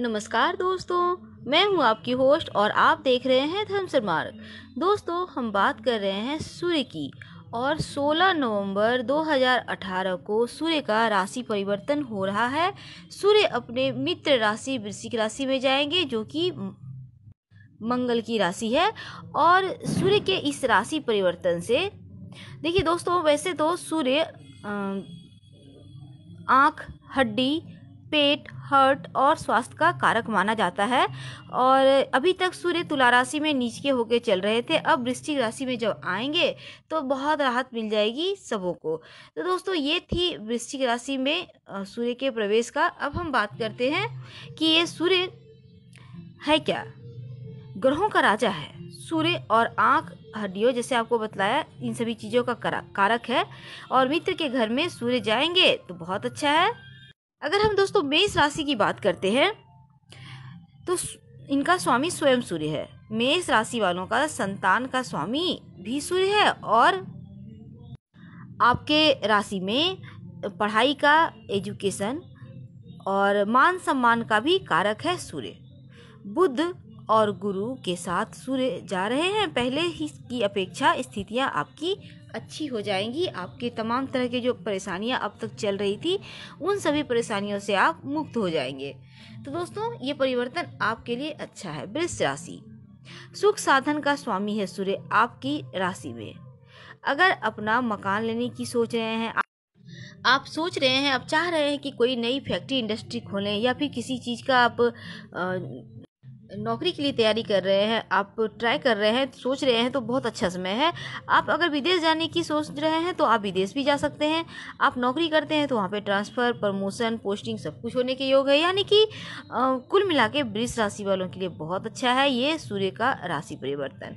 नमस्कार दोस्तों मैं हूं आपकी होस्ट और आप देख रहे हैं धर्मसर मार्ग दोस्तों हम बात कर रहे हैं सूर्य की और 16 नवंबर 2018 को सूर्य का राशि परिवर्तन हो रहा है सूर्य अपने मित्र राशि वृश्चिक राशि में जाएंगे जो कि मंगल की राशि है और सूर्य के इस राशि परिवर्तन से देखिए दोस्तों वैसे तो सूर्य आँख हड्डी पेट हर्ट और स्वास्थ्य का कारक माना जाता है और अभी तक सूर्य तुला राशि में नीच के होके चल रहे थे अब वृश्चिक राशि में जब आएंगे तो बहुत राहत मिल जाएगी सबों को तो दोस्तों ये थी वृश्चिक राशि में सूर्य के प्रवेश का अब हम बात करते हैं कि ये सूर्य है क्या ग्रहों का राजा है सूर्य और आँख हड्डियों जैसे आपको बताया इन सभी चीज़ों का कारक है और मित्र के घर में सूर्य जाएंगे तो बहुत अच्छा है अगर हम दोस्तों मेष राशि की बात करते हैं तो इनका स्वामी स्वयं सूर्य है मेष राशि वालों का संतान का स्वामी भी सूर्य है और आपके राशि में पढ़ाई का एजुकेशन और मान सम्मान का भी कारक है सूर्य बुद्ध और गुरु के साथ सूर्य जा रहे हैं पहले ही की अपेक्षा स्थितियां आपकी अच्छी हो जाएंगी आपके तमाम तरह के जो परेशानियां अब तक चल रही थी उन सभी परेशानियों से आप मुक्त हो जाएंगे तो दोस्तों ये परिवर्तन आपके लिए अच्छा है वृक्ष राशि सुख साधन का स्वामी है सूर्य आपकी राशि में अगर अपना मकान लेने की सोच रहे हैं आप सोच रहे हैं आप चाह रहे हैं कि कोई नई फैक्ट्री इंडस्ट्री खोलें या फिर किसी चीज़ का आप नौकरी के लिए तैयारी कर रहे हैं आप ट्राई कर रहे हैं सोच रहे हैं तो बहुत अच्छा समय है आप अगर विदेश जाने की सोच रहे हैं तो आप विदेश भी जा सकते हैं आप नौकरी करते हैं तो वहाँ पे ट्रांसफ़र प्रमोशन पोस्टिंग सब कुछ होने के योग है यानी कि कुल मिला के वृक्ष राशि वालों के लिए बहुत अच्छा है ये सूर्य का राशि परिवर्तन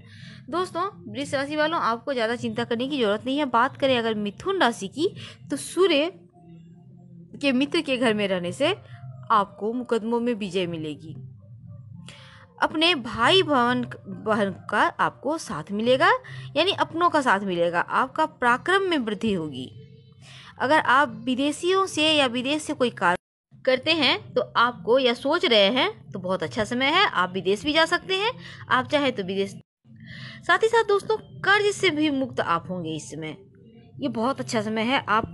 दोस्तों वृक्ष राशि वालों आपको ज़्यादा चिंता करने की ज़रूरत नहीं है बात करें अगर मिथुन राशि की तो सूर्य के मित्र के घर में रहने से आपको मुकदमों में विजय मिलेगी अपने भाई भवन बहन का आपको साथ मिलेगा यानी अपनों का साथ मिलेगा आपका पराक्रम में वृद्धि होगी अगर आप विदेशियों से या विदेश से कोई कार्य करते हैं तो आपको या सोच रहे हैं तो बहुत अच्छा समय है आप विदेश भी जा सकते हैं आप चाहे तो विदेश साथ ही साथ दोस्तों कर्ज से भी मुक्त आप होंगे इस समय ये बहुत अच्छा समय है आप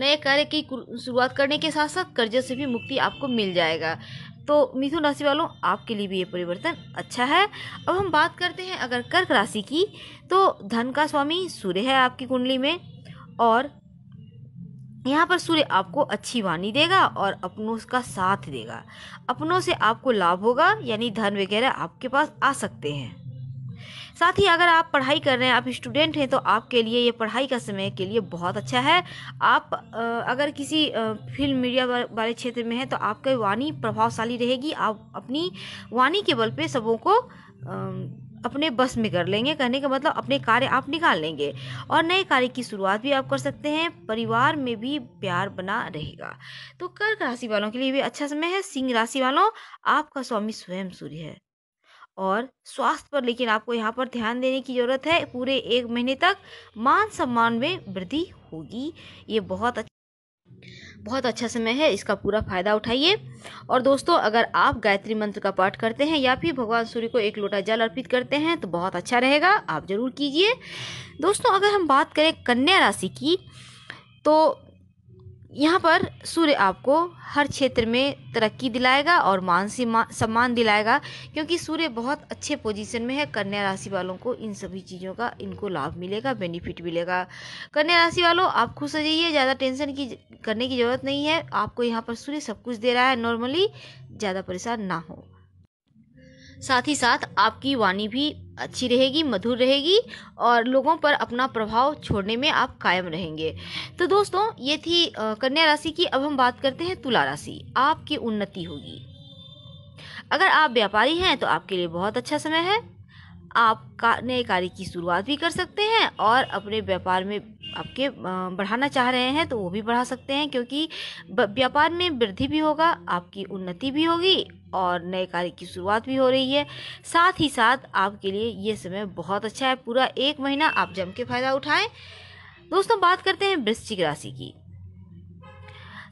नए कार्य की शुरुआत करने के साथ साथ कर्ज से भी मुक्ति आपको मिल जाएगा तो मिथुन राशि वालों आपके लिए भी ये परिवर्तन अच्छा है अब हम बात करते हैं अगर कर्क राशि की तो धन का स्वामी सूर्य है आपकी कुंडली में और यहाँ पर सूर्य आपको अच्छी वाणी देगा और अपनों का साथ देगा अपनों से आपको लाभ होगा यानी धन वगैरह आपके पास आ सकते हैं साथ ही अगर आप पढ़ाई कर रहे हैं आप स्टूडेंट हैं तो आपके लिए ये पढ़ाई का समय के लिए बहुत अच्छा है आप अगर किसी फिल्म मीडिया वाले क्षेत्र में हैं तो आपकी वाणी प्रभावशाली रहेगी आप अपनी वाणी के बल पे सबों को अपने बस में कर लेंगे कहने का मतलब अपने कार्य आप निकाल लेंगे और नए कार्य की शुरुआत भी आप कर सकते हैं परिवार में भी प्यार बना रहेगा तो कर्क राशि वालों के लिए भी अच्छा समय है सिंह राशि वालों आपका स्वामी स्वयं सूर्य है और स्वास्थ्य पर लेकिन आपको यहाँ पर ध्यान देने की ज़रूरत है पूरे एक महीने तक मान सम्मान में वृद्धि होगी ये बहुत अच्छा बहुत अच्छा समय है इसका पूरा फायदा उठाइए और दोस्तों अगर आप गायत्री मंत्र का पाठ करते हैं या फिर भगवान सूर्य को एक लोटा जल अर्पित करते हैं तो बहुत अच्छा रहेगा आप जरूर कीजिए दोस्तों अगर हम बात करें कन्या राशि की तो यहाँ पर सूर्य आपको हर क्षेत्र में तरक्की दिलाएगा और मान सम्मान दिलाएगा क्योंकि सूर्य बहुत अच्छे पोजीशन में है कन्या राशि वालों को इन सभी चीज़ों का इनको लाभ मिलेगा बेनिफिट मिलेगा कन्या राशि वालों आप खुश हो जाइए ज़्यादा टेंशन की करने की ज़रूरत नहीं है आपको यहाँ पर सूर्य सब कुछ दे रहा है नॉर्मली ज़्यादा परेशान ना हो साथ ही साथ आपकी वाणी भी अच्छी रहेगी मधुर रहेगी और लोगों पर अपना प्रभाव छोड़ने में आप कायम रहेंगे तो दोस्तों ये थी कन्या राशि की अब हम बात करते हैं तुला राशि आपकी उन्नति होगी अगर आप व्यापारी हैं तो आपके लिए बहुत अच्छा समय है आप का नए कार्य की शुरुआत भी कर सकते हैं और अपने व्यापार में आपके बढ़ाना चाह रहे हैं तो वो भी बढ़ा सकते हैं क्योंकि व्यापार में वृद्धि भी होगा आपकी उन्नति भी होगी और नए कार्य की शुरुआत भी हो रही है साथ ही साथ आपके लिए ये समय बहुत अच्छा है पूरा एक महीना आप जम के फ़ायदा उठाएं दोस्तों बात करते हैं वृश्चिक राशि की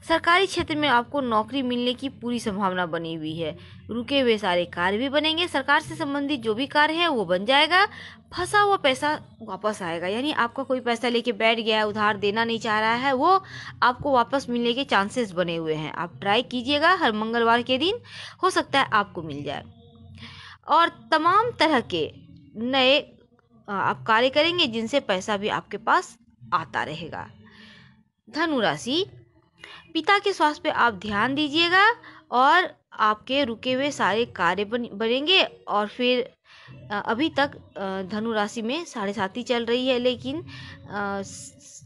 सरकारी क्षेत्र में आपको नौकरी मिलने की पूरी संभावना बनी हुई है रुके हुए सारे कार्य भी बनेंगे सरकार से संबंधित जो भी कार्य है वो बन जाएगा फंसा हुआ पैसा वापस आएगा यानी आपका कोई पैसा लेके बैठ गया है उधार देना नहीं चाह रहा है वो आपको वापस मिलने के चांसेस बने हुए हैं आप ट्राई कीजिएगा हर मंगलवार के दिन हो सकता है आपको मिल जाए और तमाम तरह के नए आप कार्य करेंगे जिनसे पैसा भी आपके पास आता रहेगा धनुराशि पिता के स्वास्थ्य पे आप ध्यान दीजिएगा और आपके रुके हुए सारे कार्य बन बनेंगे और फिर अभी तक धनु राशि में साढ़े सात ही चल रही है लेकिन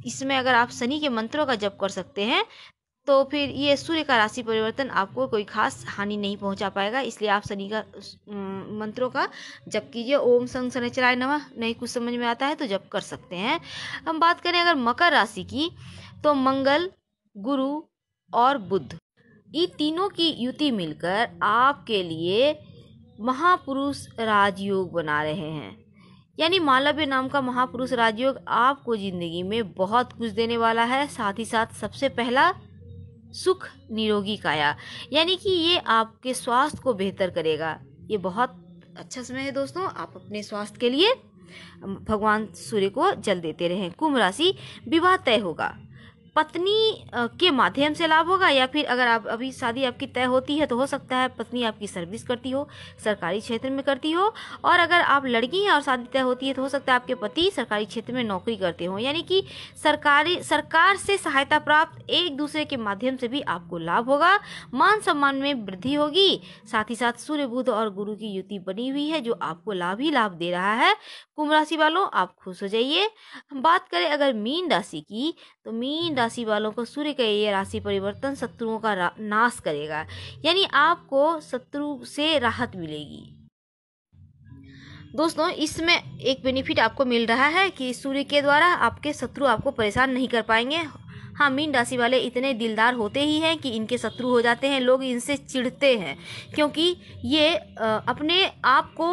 इसमें अगर आप शनि के मंत्रों का जप कर सकते हैं तो फिर ये सूर्य का राशि परिवर्तन आपको कोई खास हानि नहीं पहुंचा पाएगा इसलिए आप शनि का मंत्रों का जप कीजिए ओम संग शनिचराय नमः नहीं कुछ समझ में आता है तो जप कर सकते हैं हम बात करें अगर मकर राशि की तो मंगल गुरु और बुद्ध ये तीनों की युति मिलकर आपके लिए महापुरुष राजयोग बना रहे हैं यानी मालव्य नाम का महापुरुष राजयोग आपको ज़िंदगी में बहुत कुछ देने वाला है साथ ही साथ सबसे पहला सुख निरोगी काया यानी कि ये आपके स्वास्थ्य को बेहतर करेगा ये बहुत अच्छा समय है दोस्तों आप अपने स्वास्थ्य के लिए भगवान सूर्य को जल देते रहें कुंभ राशि विवाह तय होगा पत्नी के माध्यम से लाभ होगा या फिर अगर आप अभी शादी आपकी तय होती है तो हो सकता है पत्नी आपकी सर्विस करती हो सरकारी क्षेत्र में करती हो और अगर आप लड़की हैं और शादी तय होती है तो हो सकता है आपके पति सरकारी क्षेत्र में नौकरी करते हो यानी कि सरकारी सरकार से सहायता प्राप्त एक दूसरे के माध्यम से भी आपको लाभ होगा मान सम्मान में वृद्धि होगी साथ ही साथ सूर्य बुध और गुरु की युति बनी हुई है जो आपको लाभ ही लाभ दे रहा है कुंभ राशि वालों आप खुश हो जाइए बात करें अगर मीन राशि की तो मीन राशि वालों को सूर्य का ये राशि परिवर्तन शत्रुओं का नाश करेगा यानी आपको शत्रु से राहत मिलेगी दोस्तों इसमें एक बेनिफिट आपको मिल रहा है कि सूर्य के द्वारा आपके शत्रु आपको परेशान नहीं कर पाएंगे हाँ मीन राशि वाले इतने दिलदार होते ही हैं कि इनके शत्रु हो जाते हैं लोग इनसे चिढ़ते हैं क्योंकि ये अपने आप को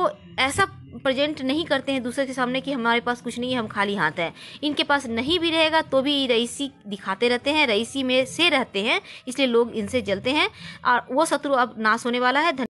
ऐसा प्रेजेंट नहीं करते हैं दूसरे के सामने कि हमारे पास कुछ नहीं है हम खाली हाथ हैं इनके पास नहीं भी रहेगा तो भी रईसी दिखाते रहते हैं रईसी में से रहते हैं इसलिए लोग इनसे जलते हैं और वो शत्रु अब नाश होने वाला है